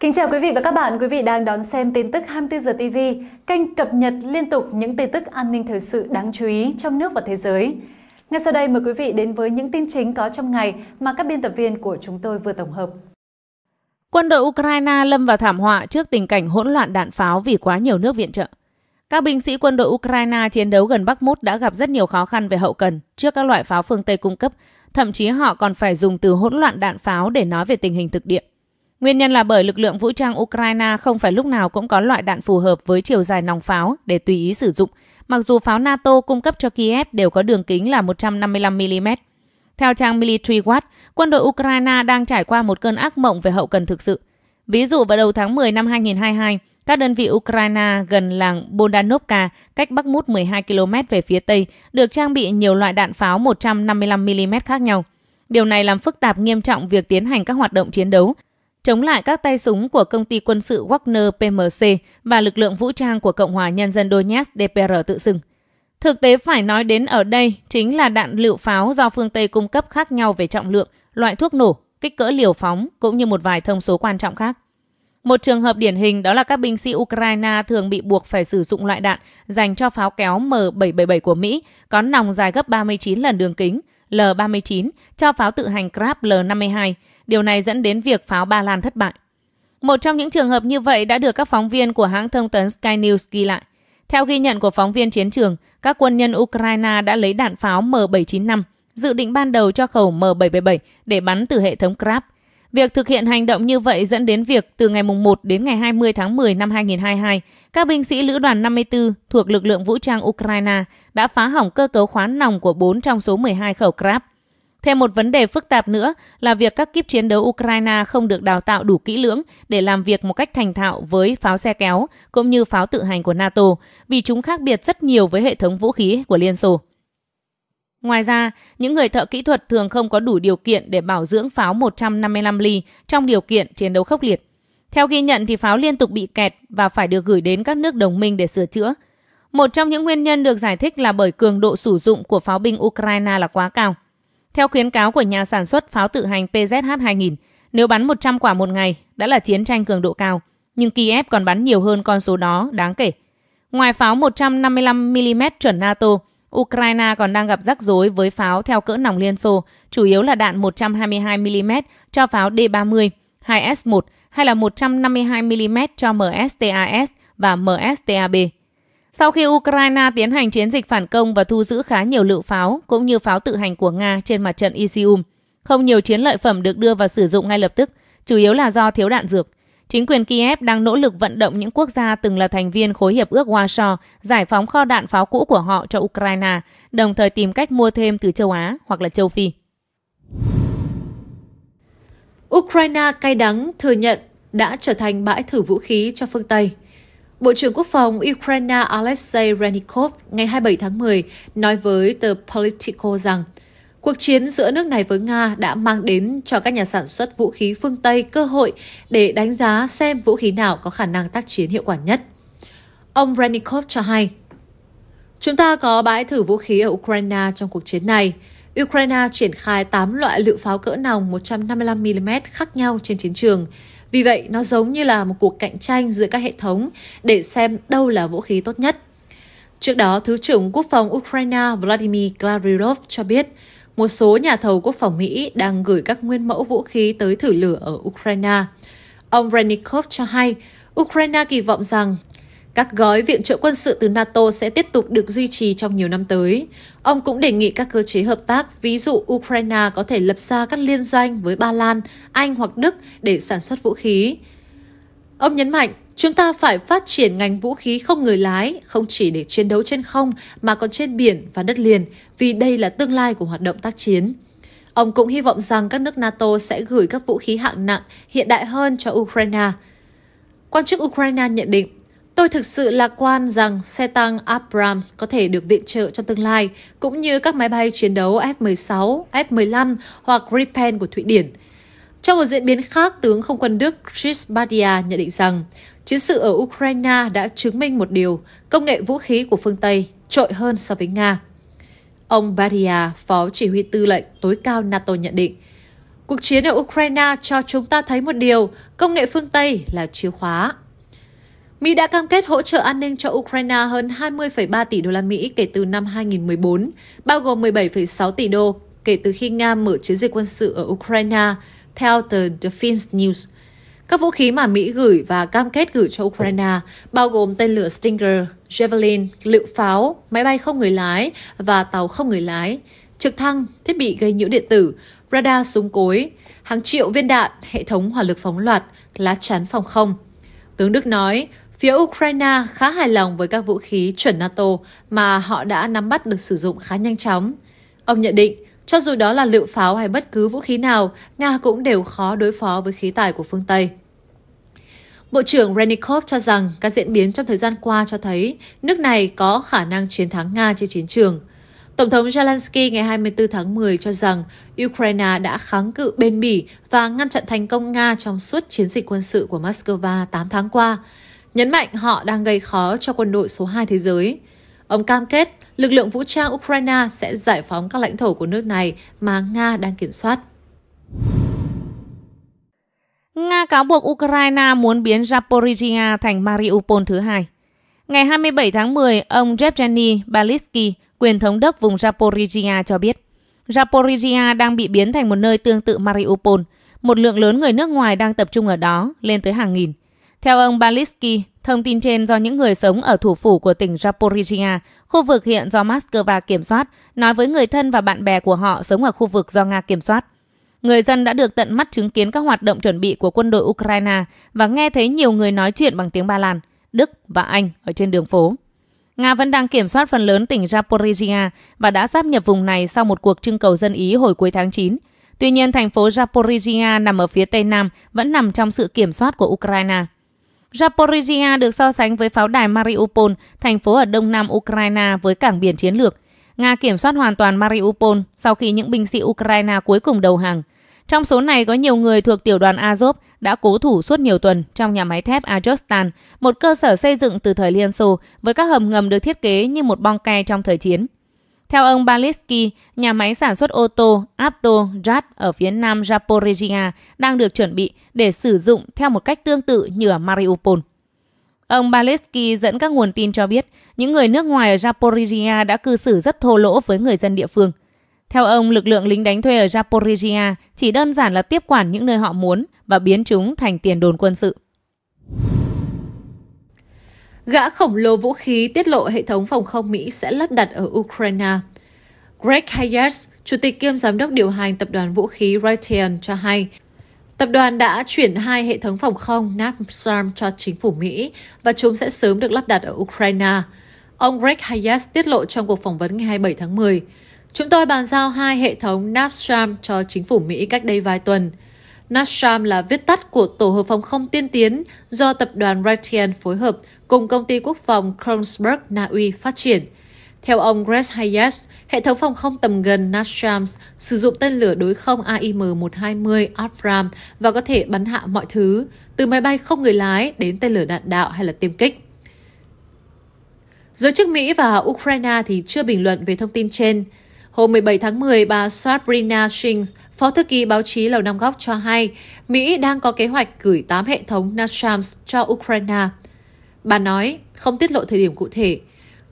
Kính chào quý vị và các bạn, quý vị đang đón xem tin tức 24 giờ TV, kênh cập nhật liên tục những tin tức an ninh thời sự đáng chú ý trong nước và thế giới. Ngay sau đây mời quý vị đến với những tin chính có trong ngày mà các biên tập viên của chúng tôi vừa tổng hợp. Quân đội Ukraine lâm vào thảm họa trước tình cảnh hỗn loạn đạn pháo vì quá nhiều nước viện trợ. Các binh sĩ quân đội Ukraine chiến đấu gần Bắc Mút đã gặp rất nhiều khó khăn về hậu cần trước các loại pháo phương Tây cung cấp, thậm chí họ còn phải dùng từ hỗn loạn đạn pháo để nói về tình hình thực địa. Nguyên nhân là bởi lực lượng vũ trang Ukraine không phải lúc nào cũng có loại đạn phù hợp với chiều dài nòng pháo để tùy ý sử dụng, mặc dù pháo NATO cung cấp cho Kiev đều có đường kính là 155mm. Theo trang Military Watch, quân đội Ukraine đang trải qua một cơn ác mộng về hậu cần thực sự. Ví dụ vào đầu tháng 10 năm 2022, các đơn vị Ukraine gần làng Bondanovka, cách Bắc Mút 12 km về phía Tây, được trang bị nhiều loại đạn pháo 155mm khác nhau. Điều này làm phức tạp nghiêm trọng việc tiến hành các hoạt động chiến đấu, chống lại các tay súng của công ty quân sự Wagner PMC và lực lượng vũ trang của Cộng hòa Nhân dân Donetsk DPR tự xưng. Thực tế phải nói đến ở đây chính là đạn lựu pháo do phương Tây cung cấp khác nhau về trọng lượng, loại thuốc nổ, kích cỡ liều phóng cũng như một vài thông số quan trọng khác. Một trường hợp điển hình đó là các binh sĩ Ukraine thường bị buộc phải sử dụng loại đạn dành cho pháo kéo M777 của Mỹ có nòng dài gấp 39 lần đường kính L-39 cho pháo tự hành Krab L-52 Điều này dẫn đến việc pháo Ba Lan thất bại. Một trong những trường hợp như vậy đã được các phóng viên của hãng thông tấn Sky News ghi lại. Theo ghi nhận của phóng viên chiến trường, các quân nhân Ukraine đã lấy đạn pháo M795, dự định ban đầu cho khẩu M777 để bắn từ hệ thống Krab. Việc thực hiện hành động như vậy dẫn đến việc từ ngày 1 đến ngày 20 tháng 10 năm 2022, các binh sĩ Lữ đoàn 54 thuộc lực lượng vũ trang Ukraine đã phá hỏng cơ cấu khoán nòng của 4 trong số 12 khẩu Krab – Thêm một vấn đề phức tạp nữa là việc các kiếp chiến đấu Ukraine không được đào tạo đủ kỹ lưỡng để làm việc một cách thành thạo với pháo xe kéo cũng như pháo tự hành của NATO, vì chúng khác biệt rất nhiều với hệ thống vũ khí của Liên Xô. Ngoài ra, những người thợ kỹ thuật thường không có đủ điều kiện để bảo dưỡng pháo 155 ly trong điều kiện chiến đấu khốc liệt. Theo ghi nhận thì pháo liên tục bị kẹt và phải được gửi đến các nước đồng minh để sửa chữa. Một trong những nguyên nhân được giải thích là bởi cường độ sử dụng của pháo binh Ukraine là quá cao – theo khuyến cáo của nhà sản xuất pháo tự hành PZH-2000, nếu bắn 100 quả một ngày đã là chiến tranh cường độ cao, nhưng Kiev còn bắn nhiều hơn con số đó đáng kể. Ngoài pháo 155mm chuẩn NATO, Ukraine còn đang gặp rắc rối với pháo theo cỡ nòng Liên Xô, chủ yếu là đạn 122mm cho pháo D-30, 2S-1 hay là 152mm cho MSTAS và MSTAB. Sau khi Ukraine tiến hành chiến dịch phản công và thu giữ khá nhiều lựu pháo cũng như pháo tự hành của Nga trên mặt trận Isium, không nhiều chiến lợi phẩm được đưa vào sử dụng ngay lập tức, chủ yếu là do thiếu đạn dược. Chính quyền Kiev đang nỗ lực vận động những quốc gia từng là thành viên khối hiệp ước Warsaw giải phóng kho đạn pháo cũ của họ cho Ukraine, đồng thời tìm cách mua thêm từ châu Á hoặc là châu Phi. Ukraine cay đắng thừa nhận đã trở thành bãi thử vũ khí cho phương Tây – Bộ trưởng Quốc phòng Ukraine Alexei Renikov ngày 27 tháng 10 nói với tờ Politico rằng cuộc chiến giữa nước này với Nga đã mang đến cho các nhà sản xuất vũ khí phương Tây cơ hội để đánh giá xem vũ khí nào có khả năng tác chiến hiệu quả nhất. Ông Renikov cho hay, Chúng ta có bãi thử vũ khí ở Ukraine trong cuộc chiến này. Ukraine triển khai 8 loại lựu pháo cỡ nòng 155mm khác nhau trên chiến trường, vì vậy, nó giống như là một cuộc cạnh tranh giữa các hệ thống để xem đâu là vũ khí tốt nhất. Trước đó, Thứ trưởng Quốc phòng Ukraine Vladimir Klarilov cho biết, một số nhà thầu quốc phòng Mỹ đang gửi các nguyên mẫu vũ khí tới thử lửa ở Ukraine. Ông Renikov cho hay, Ukraine kỳ vọng rằng các gói viện trợ quân sự từ NATO sẽ tiếp tục được duy trì trong nhiều năm tới. Ông cũng đề nghị các cơ chế hợp tác, ví dụ Ukraine có thể lập ra các liên doanh với Ba Lan, Anh hoặc Đức để sản xuất vũ khí. Ông nhấn mạnh, chúng ta phải phát triển ngành vũ khí không người lái, không chỉ để chiến đấu trên không mà còn trên biển và đất liền, vì đây là tương lai của hoạt động tác chiến. Ông cũng hy vọng rằng các nước NATO sẽ gửi các vũ khí hạng nặng hiện đại hơn cho Ukraine. Quan chức Ukraine nhận định, Tôi thực sự lạc quan rằng xe tăng Abrams có thể được viện trợ trong tương lai, cũng như các máy bay chiến đấu F-16, F-15 hoặc Gripen của Thụy Điển. Trong một diễn biến khác, tướng không quân Đức Chris Badia nhận định rằng chiến sự ở Ukraine đã chứng minh một điều, công nghệ vũ khí của phương Tây trội hơn so với Nga. Ông Badia, phó chỉ huy tư lệnh tối cao NATO nhận định, cuộc chiến ở Ukraine cho chúng ta thấy một điều, công nghệ phương Tây là chìa khóa Mỹ đã cam kết hỗ trợ an ninh cho Ukraine hơn 20,3 tỷ đô la Mỹ kể từ năm 2014, bao gồm 17,6 tỷ đô kể từ khi Nga mở chiến dịch quân sự ở Ukraine, theo tờ The Finns News. Các vũ khí mà Mỹ gửi và cam kết gửi cho Ukraine bao gồm tên lửa Stinger, Javelin, lựu pháo, máy bay không người lái và tàu không người lái, trực thăng, thiết bị gây nhiễu điện tử, radar súng cối, hàng triệu viên đạn, hệ thống hỏa lực phóng loạt, lá chắn phòng không. Tướng Đức nói, Phía Ukraine khá hài lòng với các vũ khí chuẩn NATO mà họ đã nắm bắt được sử dụng khá nhanh chóng. Ông nhận định, cho dù đó là lựu pháo hay bất cứ vũ khí nào, Nga cũng đều khó đối phó với khí tài của phương Tây. Bộ trưởng Renikov cho rằng các diễn biến trong thời gian qua cho thấy nước này có khả năng chiến thắng Nga trên chiến trường. Tổng thống Zelensky ngày 24 tháng 10 cho rằng Ukraine đã kháng cự bền bỉ và ngăn chặn thành công Nga trong suốt chiến dịch quân sự của Moscow 8 tháng qua nhấn mạnh họ đang gây khó cho quân đội số 2 thế giới. Ông cam kết lực lượng vũ trang Ukraine sẽ giải phóng các lãnh thổ của nước này mà Nga đang kiểm soát. Nga cáo buộc Ukraine muốn biến Zaporizhia thành Mariupol thứ hai. Ngày 27 tháng 10, ông Yevgeny Balitsky, quyền thống đốc vùng Zaporizhia cho biết, Zaporizhia đang bị biến thành một nơi tương tự Mariupol. Một lượng lớn người nước ngoài đang tập trung ở đó, lên tới hàng nghìn. Theo ông Balisky, thông tin trên do những người sống ở thủ phủ của tỉnh Zaporizhia, khu vực hiện do Moscow kiểm soát, nói với người thân và bạn bè của họ sống ở khu vực do Nga kiểm soát. Người dân đã được tận mắt chứng kiến các hoạt động chuẩn bị của quân đội Ukraine và nghe thấy nhiều người nói chuyện bằng tiếng Ba Lan, Đức và Anh ở trên đường phố. Nga vẫn đang kiểm soát phần lớn tỉnh Zaporizhia và đã sáp nhập vùng này sau một cuộc trưng cầu dân Ý hồi cuối tháng 9. Tuy nhiên, thành phố Zaporizhia nằm ở phía tây nam vẫn nằm trong sự kiểm soát của Ukraine. Zaporizhia được so sánh với pháo đài Mariupol, thành phố ở đông nam Ukraine với cảng biển chiến lược. Nga kiểm soát hoàn toàn Mariupol sau khi những binh sĩ Ukraine cuối cùng đầu hàng. Trong số này có nhiều người thuộc tiểu đoàn Azov đã cố thủ suốt nhiều tuần trong nhà máy thép Azovstal, một cơ sở xây dựng từ thời Liên Xô với các hầm ngầm được thiết kế như một bong ke trong thời chiến. Theo ông Baliski, nhà máy sản xuất ô tô Apto Rad ở phía nam Zaporizhia đang được chuẩn bị để sử dụng theo một cách tương tự như ở Mariupol. Ông Baleski dẫn các nguồn tin cho biết những người nước ngoài ở Zaporizhia đã cư xử rất thô lỗ với người dân địa phương. Theo ông, lực lượng lính đánh thuê ở Zaporizhia chỉ đơn giản là tiếp quản những nơi họ muốn và biến chúng thành tiền đồn quân sự. Gã khổng lồ vũ khí tiết lộ hệ thống phòng không Mỹ sẽ lắp đặt ở Ukraine. Greg Hayes, chủ tịch kiêm giám đốc điều hành tập đoàn vũ khí Raytheon cho hay, tập đoàn đã chuyển hai hệ thống phòng không NASAMS cho chính phủ Mỹ và chúng sẽ sớm được lắp đặt ở Ukraine. Ông Greg Hayes tiết lộ trong cuộc phỏng vấn ngày 27 tháng 10, Chúng tôi bàn giao hai hệ thống NASAMS cho chính phủ Mỹ cách đây vài tuần. NASAM là viết tắt của Tổ hợp phòng không tiên tiến do tập đoàn Raytheon phối hợp cùng công ty quốc phòng Kongsberg, Na Uy phát triển. Theo ông Greg Hayes, hệ thống phòng không tầm gần NASAMS sử dụng tên lửa đối không AIM-120 Abram và có thể bắn hạ mọi thứ, từ máy bay không người lái đến tên lửa đạn đạo hay là tiêm kích. Giới chức Mỹ và Ukraine thì chưa bình luận về thông tin trên. Hôm 17 tháng 10, bà Sabrina Shings, Phó thư ký báo chí Lầu Năm Góc cho hay Mỹ đang có kế hoạch gửi 8 hệ thống NASAMS cho Ukraine. Bà nói, không tiết lộ thời điểm cụ thể,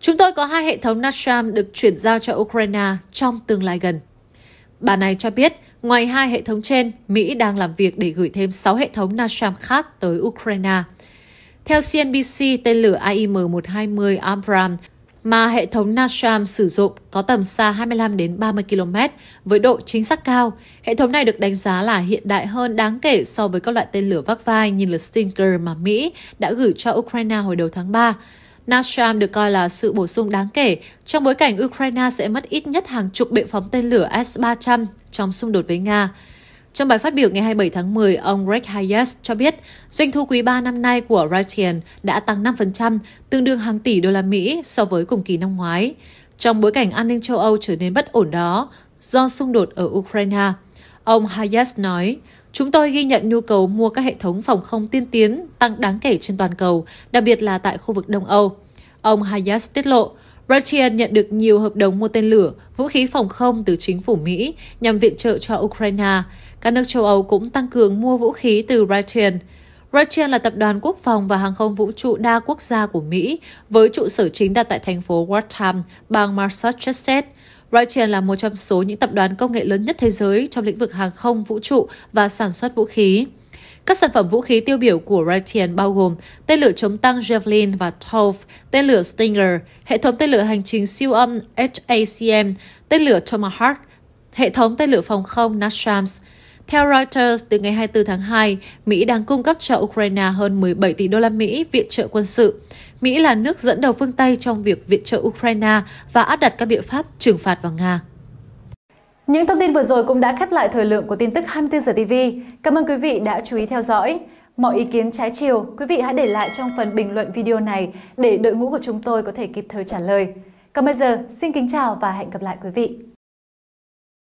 Chúng tôi có hai hệ thống NASAM được chuyển giao cho Ukraine trong tương lai gần. Bà này cho biết, ngoài hai hệ thống trên, Mỹ đang làm việc để gửi thêm 6 hệ thống NASAM khác tới Ukraine. Theo CNBC, tên lửa AIM-120 Abrams mà hệ thống NASAM sử dụng có tầm xa 25 đến 30 km với độ chính xác cao. Hệ thống này được đánh giá là hiện đại hơn đáng kể so với các loại tên lửa vác vai như là Stinger mà Mỹ đã gửi cho Ukraine hồi đầu tháng 3. NASAM được coi là sự bổ sung đáng kể trong bối cảnh Ukraine sẽ mất ít nhất hàng chục bệ phóng tên lửa S-300 trong xung đột với Nga. Trong bài phát biểu ngày 27 tháng 10, ông Greg Hayes cho biết doanh thu quý 3 năm nay của Raytheon đã tăng 5%, tương đương hàng tỷ đô la Mỹ so với cùng kỳ năm ngoái. Trong bối cảnh an ninh châu Âu trở nên bất ổn đó, do xung đột ở Ukraine, ông Hayes nói, Chúng tôi ghi nhận nhu cầu mua các hệ thống phòng không tiên tiến tăng đáng kể trên toàn cầu, đặc biệt là tại khu vực Đông Âu. Ông Hayes tiết lộ, Russian nhận được nhiều hợp đồng mua tên lửa, vũ khí phòng không từ chính phủ Mỹ nhằm viện trợ cho Ukraine. Các nước châu Âu cũng tăng cường mua vũ khí từ Russian. Russian là tập đoàn quốc phòng và hàng không vũ trụ đa quốc gia của Mỹ, với trụ sở chính đặt tại thành phố Waltham, bang Massachusetts. Raytheon là một trong số những tập đoàn công nghệ lớn nhất thế giới trong lĩnh vực hàng không, vũ trụ và sản xuất vũ khí. Các sản phẩm vũ khí tiêu biểu của Raytheon bao gồm tên lửa chống tăng Javelin và TOW, tên lửa Stinger, hệ thống tên lửa hành trình siêu âm HACM, tên lửa Tomahawk, hệ thống tên lửa phòng không NASAMS. Theo Reuters, từ ngày 24 tháng 2, Mỹ đang cung cấp cho Ukraine hơn 17 tỷ đô la Mỹ viện trợ quân sự. Mỹ là nước dẫn đầu phương Tây trong việc viện trợ Ukraine và áp đặt các biện pháp trừng phạt vào Nga. Những thông tin vừa rồi cũng đã khép lại thời lượng của tin tức 24 giờ TV. Cảm ơn quý vị đã chú ý theo dõi. Mọi ý kiến trái chiều, quý vị hãy để lại trong phần bình luận video này để đội ngũ của chúng tôi có thể kịp thời trả lời. Còn bây giờ, xin kính chào và hẹn gặp lại quý vị.